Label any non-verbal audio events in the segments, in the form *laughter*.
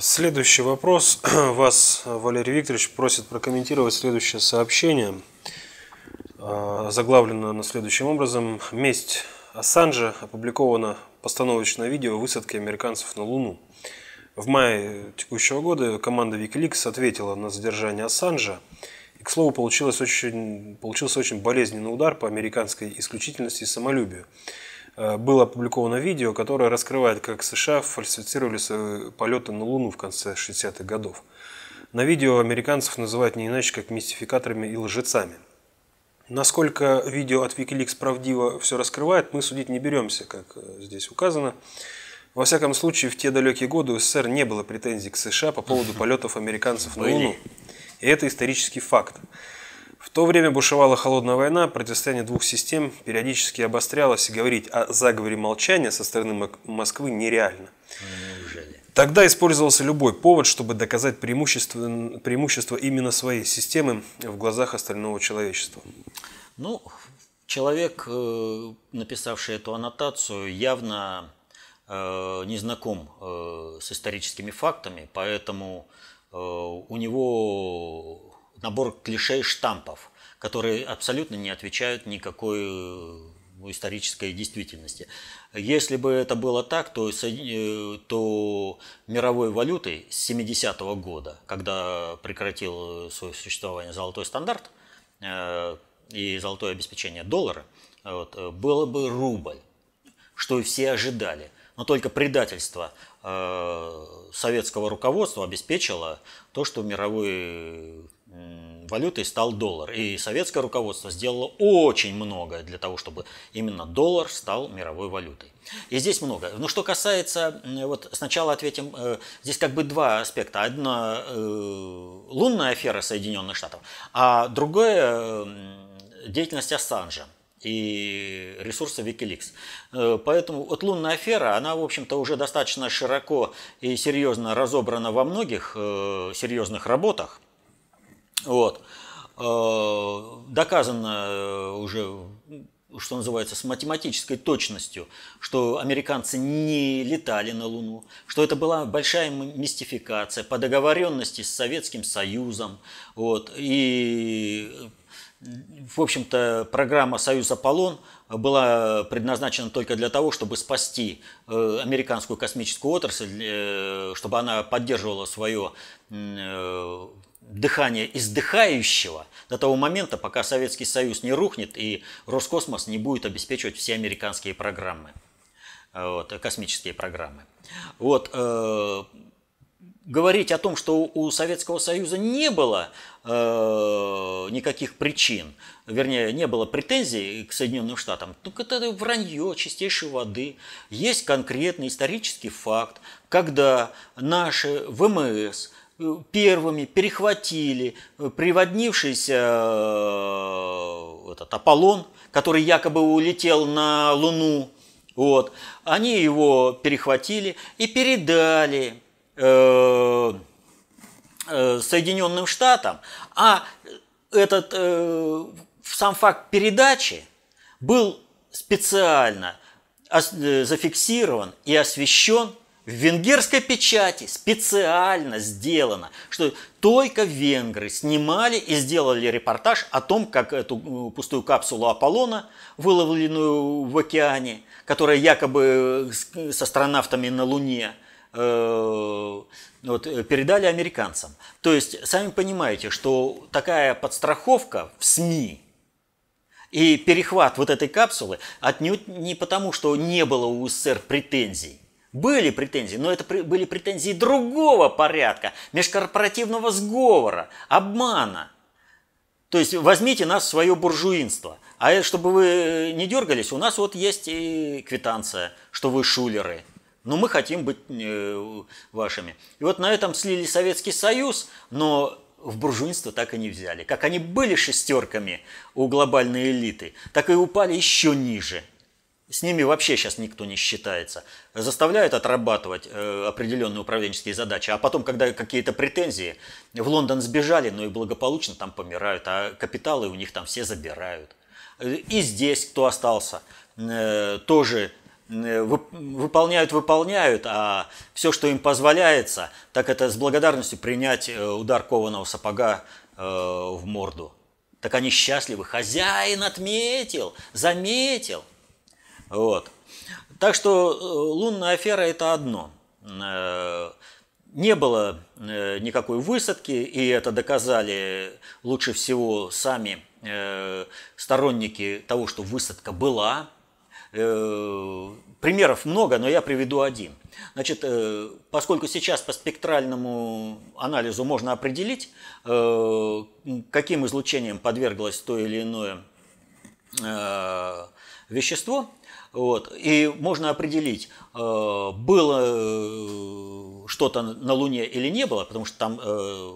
Следующий вопрос. *clears throat* Вас Валерий Викторович просит прокомментировать следующее сообщение. А, Заглавлено на следующим образом. Месть Ассанжа опубликовано постановочное видео высадки американцев на Луну. В мае текущего года команда Wikileaks ответила на задержание Ассанжа. И, к слову, получилось очень, получился очень болезненный удар по американской исключительности и самолюбию. Э, было опубликовано видео, которое раскрывает, как США фальсифицировали свои полеты на Луну в конце 60-х годов. На видео американцев называют не иначе, как мистификаторами и лжецами. Насколько видео от Wikileaks правдиво все раскрывает, мы судить не беремся, как э, здесь указано. Во всяком случае, в те далекие годы у СССР не было претензий к США по поводу полетов американцев на ну Луну. И это исторический факт то время бушевала холодная война, противостояние двух систем периодически обострялось, и говорить о заговоре молчания со стороны Москвы нереально. Неужели? Тогда использовался любой повод, чтобы доказать преимущество, преимущество именно своей системы в глазах остального человечества. Ну, человек, э, написавший эту аннотацию, явно э, не знаком э, с историческими фактами, поэтому у него набор клише и штампов, которые абсолютно не отвечают никакой ну, исторической действительности. Если бы это было так, то, э, то мировой валютой с 70-го года, когда прекратил свое существование золотой стандарт э, и золотое обеспечение доллара, вот, э, было бы рубль, что и все ожидали. Но только предательство советского руководства обеспечило то, что мировой валютой стал доллар. И советское руководство сделало очень многое для того, чтобы именно доллар стал мировой валютой. И здесь много. Но что касается, вот сначала ответим, э, здесь как бы два аспекта. Одна э, лунная афера Соединенных Штатов, а другая деятельность Ассанжа и ресурсы Wikileaks. Э, поэтому вот лунная афера, она, в общем-то, уже достаточно широко и серьезно разобрана во многих серьезных работах – вот. Э, доказано э, уже что называется, с математической точностью, что американцы не летали на Луну, что это была большая мистификация по договоренности с Советским Союзом. Вот, и, в общем-то, программа «Союз Аполлон» была предназначена только для того, чтобы спасти э, американскую космическую отрасль, чтобы она поддерживала свое дыхание издыхающего до того момента, пока Советский Союз не рухнет и Роскосмос не будет обеспечивать все американские программы, э, вот, космические программы. Вот, э, говорить о том, что у Советского Союза не было э, никаких причин, вернее, не было претензий к Соединенным Штатам, ну, это вранье чистейшей воды. Есть конкретный исторический факт, когда наши ВМС – первыми перехватили э, приводнившийся э, этот Аполлон, который якобы улетел на Луну. Вот. Они его перехватили и передали э, Соединенным Штатам. А этот сам факт передачи был специально зафиксирован и освещен в венгерской печати специально сделано, что только венгры снимали и сделали репортаж о том, как эту э, пустую капсулу Аполлона, выловленную в океане, которая якобы э, с астронавтами на Луне, э, вот, передали американцам. То есть, сами понимаете, что такая подстраховка в СМИ и перехват вот этой капсулы отнюдь не потому, что не было у СССР претензий, были претензии, но это были претензии другого порядка, межкорпоративного сговора, обмана. То есть возьмите нас в свое буржуинство. А э, чтобы вы э, не дергались, у нас вот есть и квитанция, что вы шулеры. Но мы хотим быть э, вашими. И вот на этом слили Советский Союз, но в буржуинство так и не взяли. Как они были шестерками у глобальной элиты, так и упали еще ниже – с ними вообще сейчас никто не считается. Заставляют отрабатывать э, определенные управленческие задачи, а потом, когда какие-то претензии, в Лондон сбежали, но и благополучно там помирают, а капиталы у них там все забирают. И здесь, кто остался, э, тоже э, выполняют, выполняют, а все, что им позволяется, так это с благодарностью принять э, удар кованого сапога э, в морду. Так они счастливы. Хозяин отметил, заметил. Вот. Так что э, лунная афера – это одно. Э, не было э, никакой высадки, и это доказали лучше всего сами сторонники того, что высадка была. Примеров много, но я приведу один. Значит, поскольку сейчас по спектральному анализу можно определить, каким излучением подверглось то или иное вещество, вот. И можно определить, э, было э, что-то на Луне или не было, потому что там э,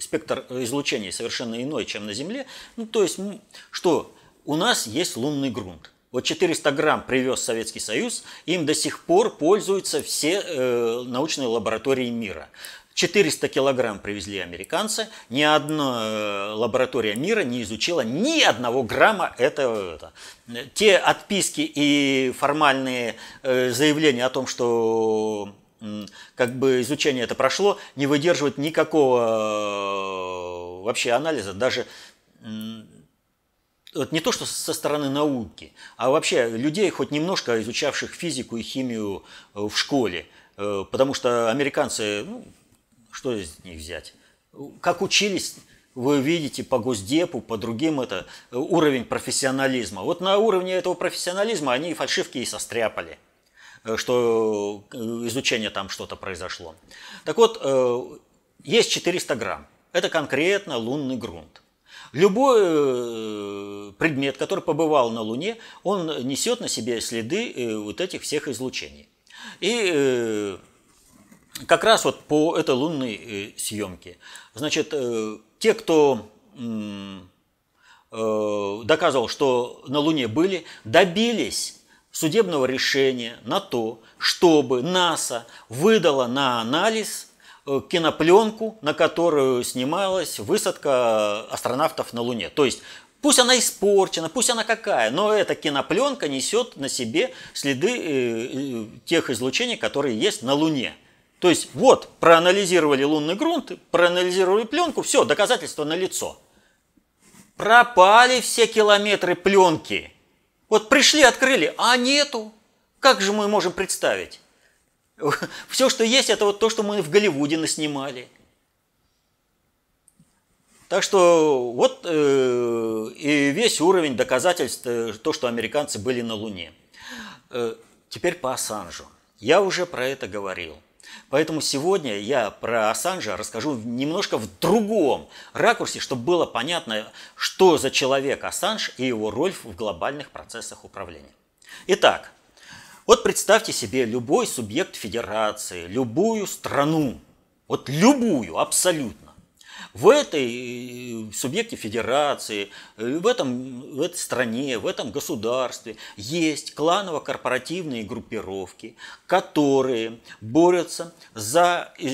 спектр излучения совершенно иной, чем на Земле. Ну, то есть, что у нас есть лунный грунт. Вот 400 грамм привез Советский Союз, им до сих пор пользуются все э, научные лаборатории мира. 400 килограмм привезли американцы, ни одна э, лаборатория мира не изучила ни одного грамма этого. Это. Те отписки и формальные э, заявления о том, что как бы изучение это прошло, не выдерживают никакого э, вообще анализа, даже вот не то, что со стороны науки, а вообще людей, хоть немножко изучавших физику и химию в школе, потому что американцы, ну, что из них взять? Как учились, вы видите по Госдепу, по другим это уровень профессионализма. Вот на уровне этого профессионализма они фальшивки и состряпали э, что э, изучение там что-то произошло. Так вот, э, есть 400 грамм. Это конкретно лунный грунт. Любой предмет, который побывал на Луне, он несет на себе следы вот этих всех излучений. И как раз вот по этой лунной э, съемке. Значит, э, те, кто э, доказывал, что на Луне были, добились судебного решения на то, чтобы НАСА выдала на анализ кинопленку, на которую снималась высадка астронавтов на Луне. То есть Пусть она испорчена, пусть она какая, но эта кинопленка несет на себе следы тех излучений, которые есть на Луне. То есть вот, проанализировали лунный грунт, проанализировали пленку, все, доказательства налицо. Пропали все километры пленки. Вот пришли, открыли, а нету. Как же мы можем представить? *laughs* Все, что есть, это вот то, что мы в Голливуде наснимали. Так что вот э, и весь уровень доказательств, э, то, что американцы были на Луне. Э, теперь по Ассанжу. Я уже про это говорил. Поэтому сегодня я про Ассанжа расскажу немножко в другом ракурсе, чтобы было понятно, что за человек Ассанж и его роль в глобальных процессах управления. Итак, вот представьте себе любой субъект федерации, любую страну, вот любую абсолютно. В этой э, субъекте федерации, э, в, этом, в этой стране, в этом государстве есть кланово-корпоративные группировки, которые борются за э,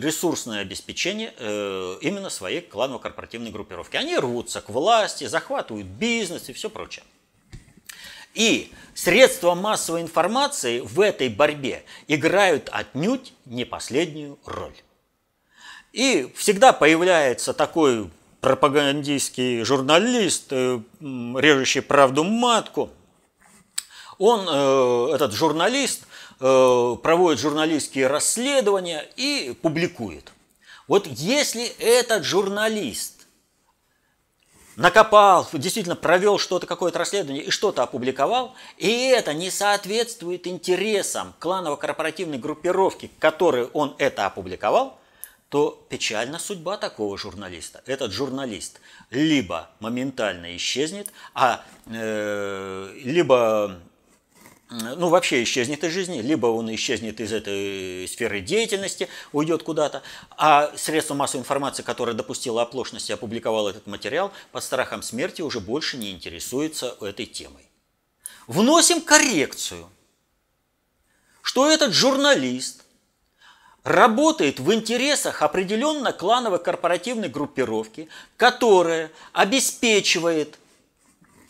ресурсное обеспечение именно своей кланово-корпоративной группировки. Они рвутся к власти, захватывают бизнес и все прочее. И средства массовой информации в этой борьбе играют отнюдь не последнюю роль. И всегда появляется такой пропагандистский журналист, э, режущий правду матку. Он, э, этот журналист, э, проводит журналистские расследования и публикует. Вот если этот журналист накопал, действительно провел что-то, какое-то расследование и что-то опубликовал, и это не соответствует интересам кланово-корпоративной группировки, к которой он это опубликовал – то печальна судьба такого журналиста. Этот журналист либо моментально исчезнет, а э, либо э, ну, вообще исчезнет из жизни, либо он исчезнет из этой сферы деятельности, уйдет куда-то, а средства массовой информации, которое допустило оплошность и опубликовало этот материал, под страхом смерти уже больше не интересуется этой темой. Вносим коррекцию, что этот журналист – работает в интересах определенно клановой корпоративной группировки, которая обеспечивает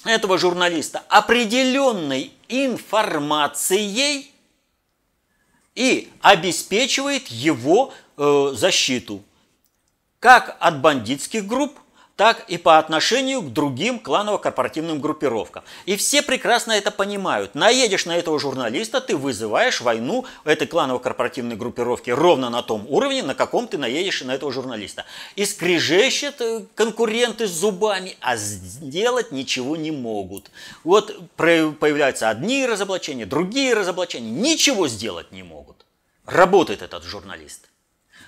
этого журналиста определенной информацией и обеспечивает его э, защиту как от бандитских групп, так и по отношению к другим кланово-корпоративным группировкам. И все прекрасно это понимают. Наедешь на этого журналиста, ты вызываешь войну этой кланово-корпоративной группировки ровно на том уровне, на каком ты наедешь на этого журналиста. И скрежещет э, конкуренты с зубами, а сделать ничего не могут. Вот появляются одни разоблачения, другие разоблачения. Ничего сделать не могут. Работает этот журналист.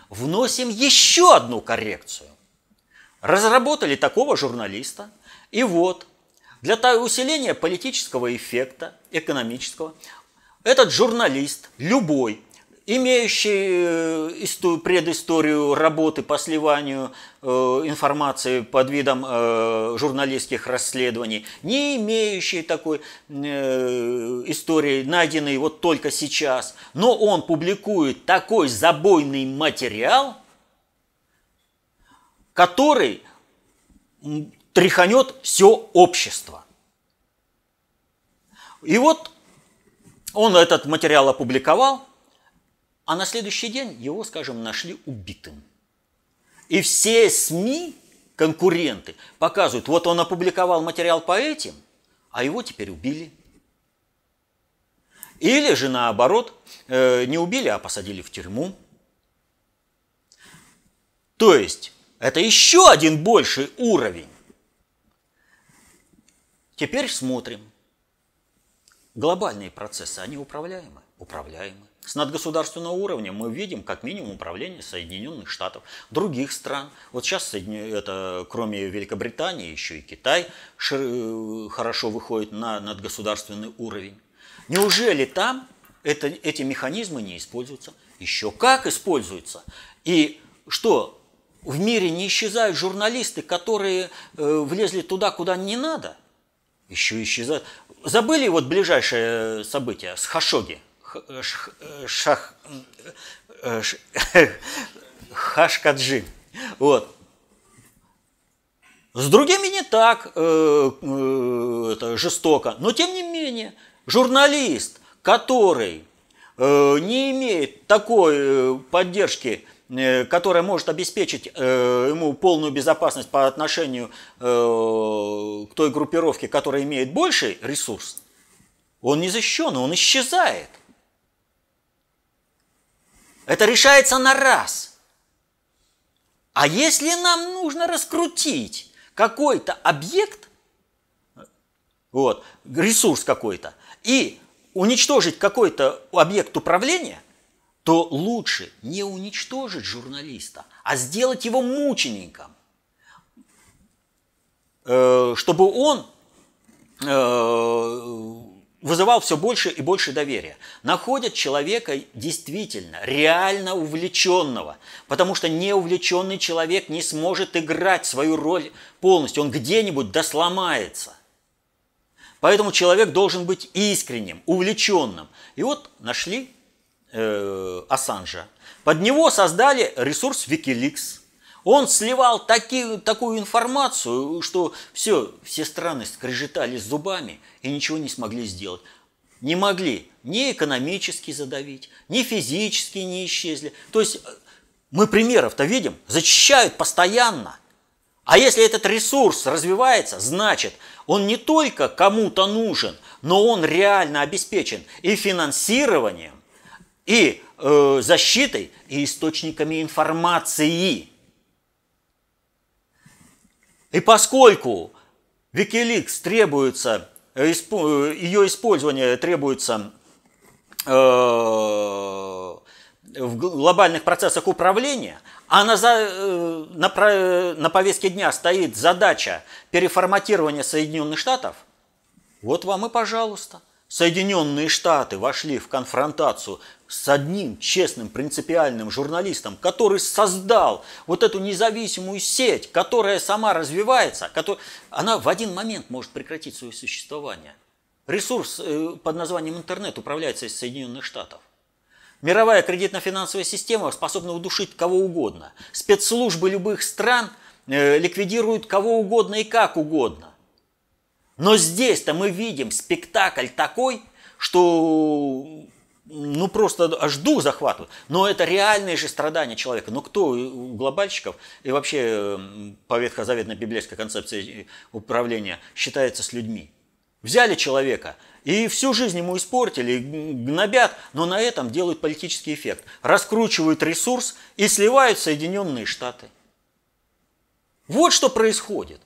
Вносим еще одну коррекцию. Разработали такого журналиста. И вот, для усиления политического эффекта, экономического, этот журналист, любой, имеющий э, предысторию работы по сливанию э, информации под видом э, журналистских расследований, не имеющий такой истории, найденной вот только сейчас, но он публикует такой забойный материал, который тряханет все общество. И вот он этот материал опубликовал, а на следующий день его, скажем, нашли убитым. И все СМИ, конкуренты, показывают, вот он опубликовал материал по этим, а его теперь убили. Или же наоборот, э, не убили, а посадили в тюрьму. То есть это еще один больший уровень. Теперь смотрим. Глобальные процессы, они управляемы? Управляемы. С надгосударственного уровня мы видим как минимум управление Соединенных Штатов, других стран. Вот сейчас это, кроме Великобритании еще и Китай э, хорошо выходит на надгосударственный уровень. Неужели там это, эти механизмы не используются? Еще как используются. И что в мире не исчезают журналисты, которые э, влезли туда, куда не надо. Еще исчезают. Забыли вот ближайшее э, событие с Хашоги. Э, э, шах, ш, *laughs* Хашкаджи. Вот. С другими не так э, э, это, жестоко, но тем не менее журналист, который э, не имеет такой поддержки Э, которая может обеспечить э, ему полную безопасность по отношению э, к той группировке, которая имеет больший ресурс, он не защищен, он исчезает. Это решается на раз. А если нам нужно раскрутить какой-то объект, вот, ресурс какой-то, и уничтожить какой-то объект управления – то лучше не уничтожить журналиста, а сделать его мучеником, э, чтобы он э, вызывал все больше и больше доверия. Находят человека действительно, реально увлеченного, потому что неувлеченный человек не сможет играть свою роль полностью, он где-нибудь досломается. Поэтому человек должен быть искренним, увлеченным. И вот нашли э, Ассанжа. Под него создали ресурс Wikileaks. Он сливал таки, такую информацию, что все, все страны скрежетали зубами и ничего не смогли сделать. Не могли ни экономически задавить, ни физически не исчезли. То есть э, мы примеров-то видим, зачищают постоянно. А если этот ресурс развивается, значит, он не только кому-то нужен, но он реально обеспечен и финансированием, и э, защитой, и источниками информации. И поскольку Wikileaks требуется, э, э, ее использование требуется э, в глобальных процессах управления, а на, за, на, на повестке дня стоит задача переформатирования Соединенных Штатов, вот вам и пожалуйста – Соединенные Штаты вошли в конфронтацию с одним честным принципиальным журналистом, который создал вот эту независимую сеть, которая сама развивается, которая, она в один момент может прекратить свое существование. Ресурс э, под названием интернет управляется из Соединенных Штатов. Мировая кредитно-финансовая система способна удушить кого угодно. Спецслужбы любых стран э, ликвидируют кого угодно и как угодно. Но здесь-то мы видим спектакль такой, что ну просто аж дух захватывает. Но это реальные же страдания человека. Ну кто у глобальщиков и вообще по ветхозаветной библейской концепции управления считается с людьми? Взяли человека и всю жизнь ему испортили, гнобят, но на этом делают политический эффект. Раскручивают ресурс и сливают Соединенные Штаты. Вот что происходит.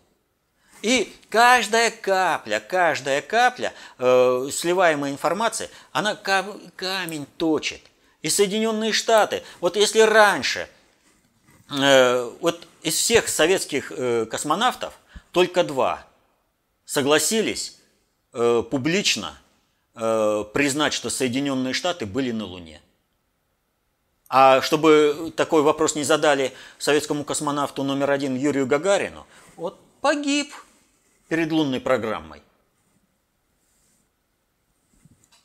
И каждая капля, каждая капля э, сливаемой информации, она камень точит. И Соединенные Штаты, вот если раньше, э, вот из всех советских э, космонавтов только два согласились э, публично э, признать, что Соединенные Штаты были на Луне. А чтобы такой вопрос не задали советскому космонавту номер один Юрию Гагарину, вот погиб перед лунной программой?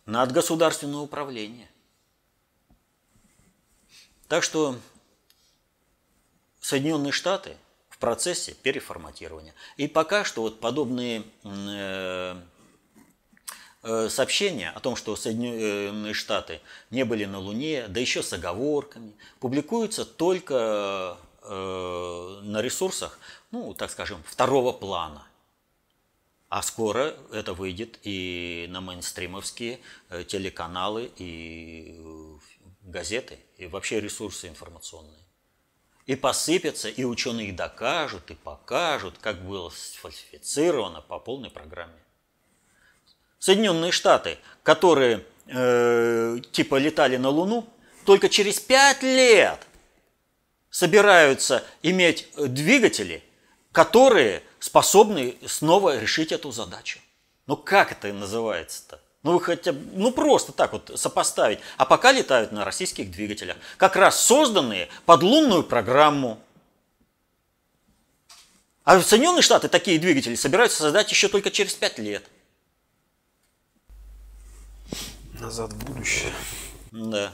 Над государственное управление. Так что Соединенные Штаты в процессе переформатирования. И пока что вот подобные э, э, сообщения о том, что Соединенные Штаты не были на Луне, да еще с оговорками, публикуются только э, на ресурсах, ну, так скажем, второго плана. А скоро это выйдет и на мейнстримовские э, телеканалы, и э, газеты, и вообще ресурсы информационные. И посыпятся, и ученые докажут, и покажут, как было сфальсифицировано по полной программе. Соединенные Штаты, которые э, типа летали на Луну, только через пять лет собираются иметь э, двигатели, которые способны снова решить эту задачу. Но ну, как это называется-то? Ну, вы хотя бы, ну просто так вот сопоставить. А пока летают на российских двигателях. Как раз созданные под лунную программу. А в Соединенные Штаты такие двигатели собираются создать еще только через пять лет. Назад в будущее. Да.